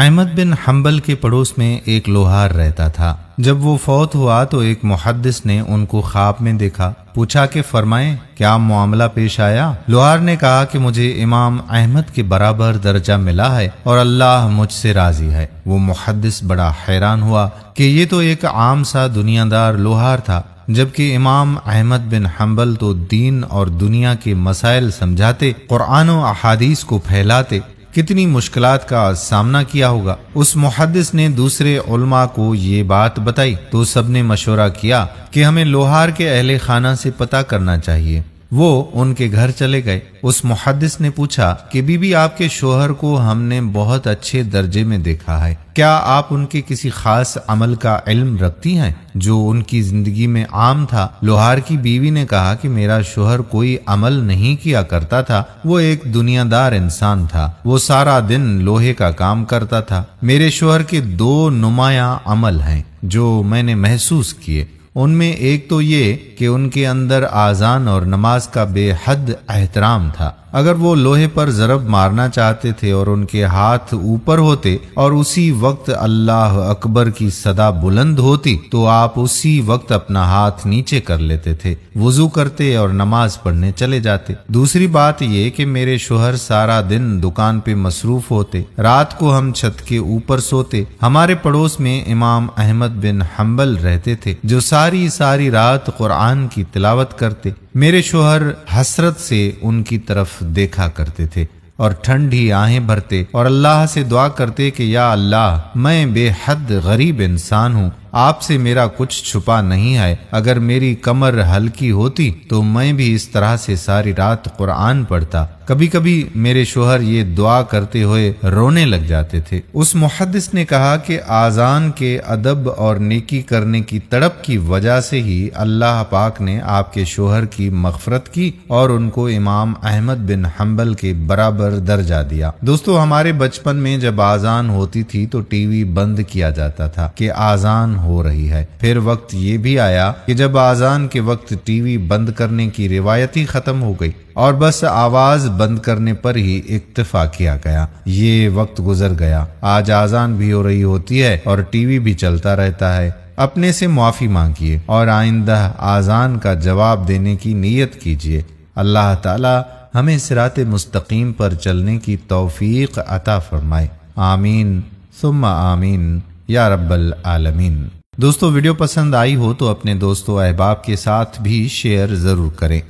अहमद बिन humble के पड़ोस में एक लोहार रहता था जब वो फौत हुआ तो एक मुहदस ने उनको ख्वाब में देखा पूछा के फरमाए क्या मामला पेश आया लोहार ने कहा कि मुझे इमाम अहमद के बराबर दर्जा मिला है और अल्लाह मुझसे राजी है वो मुहदस बड़ा हैरान हुआ कि ये तो एक आम सा दुनियादार लोहार था जबकि इमाम अहमद बिन हम्बल तो दीन और दुनिया के मसाइल समझाते कुरान अहादीस को फैलाते कितनी मुश्किल का सामना किया होगा उस मुहदस ने दूसरे उलमा को ये बात बताई तो सबने मशवरा किया कि हमें लोहार के अहले खाना से पता करना चाहिए वो उनके घर चले गए उस मुहदस ने पूछा कि बीबी आपके शोहर को हमने बहुत अच्छे दर्जे में देखा है क्या आप उनके किसी खास अमल का इल्म रखती हैं जो उनकी जिंदगी में आम था लोहार की बीवी ने कहा कि मेरा शोहर कोई अमल नहीं किया करता था वो एक दुनियादार इंसान था वो सारा दिन लोहे का काम करता था मेरे शोहर के दो नुमाया अमल हैं जो मैंने महसूस किए उनमें एक तो ये कि उनके अंदर आज़ान और नमाज का बेहद एहतराम था अगर वो लोहे पर जरब मारना चाहते थे और उनके हाथ ऊपर होते और उसी वक्त अल्लाह अकबर की सदा बुलंद होती तो आप उसी वक्त अपना हाथ नीचे कर लेते थे वजू करते और नमाज पढ़ने चले जाते दूसरी बात ये कि मेरे शोहर सारा दिन दुकान पे मसरूफ होते रात को हम छत के ऊपर सोते हमारे पड़ोस में इमाम अहमद बिन हम्बल रहते थे जो सारे सारी सारी रात कुरान की तिलावत करते मेरे शोहर हसरत से उनकी तरफ देखा करते थे और ठंडी आहें भरते और अल्लाह से दुआ करते कि या अल्लाह मैं बेहद गरीब इंसान हूँ आपसे मेरा कुछ छुपा नहीं है अगर मेरी कमर हल्की होती तो मैं भी इस तरह से सारी रात कुरान पढ़ता कभी कभी मेरे शोहर ये दुआ करते हुए रोने लग जाते थे उस मुहदस ने कहा कि आज़ान के अदब और नेकी करने की तड़प की वजह से ही अल्लाह पाक ने आपके शोहर की मगफरत की और उनको इमाम अहमद बिन हम्बल के बराबर दर्जा दिया दोस्तों हमारे बचपन में जब आज़ान होती थी तो टीवी बंद किया जाता था कि आज़ान हो रही है फिर वक्त ये भी आया कि जब आज़ान के वक्त टीवी बंद करने की रिवायत ही खत्म हो गई और बस आवाज बंद करने पर ही इक्तफा किया गया ये वक्त गुजर गया आज आजान भी हो रही होती है और टीवी भी चलता रहता है अपने से माफ़ी मांगिए और आइंदा आज़ान का जवाब देने की नीयत कीजिए अल्लाह ताला हमें सिरात मुस्तकीम पर चलने की तौफीक अता फरमाए आमीन सुम आमीन या रब्बल आलमीन दोस्तों वीडियो पसंद आई हो तो अपने दोस्तों अहबाब के साथ भी शेयर ज़रूर करें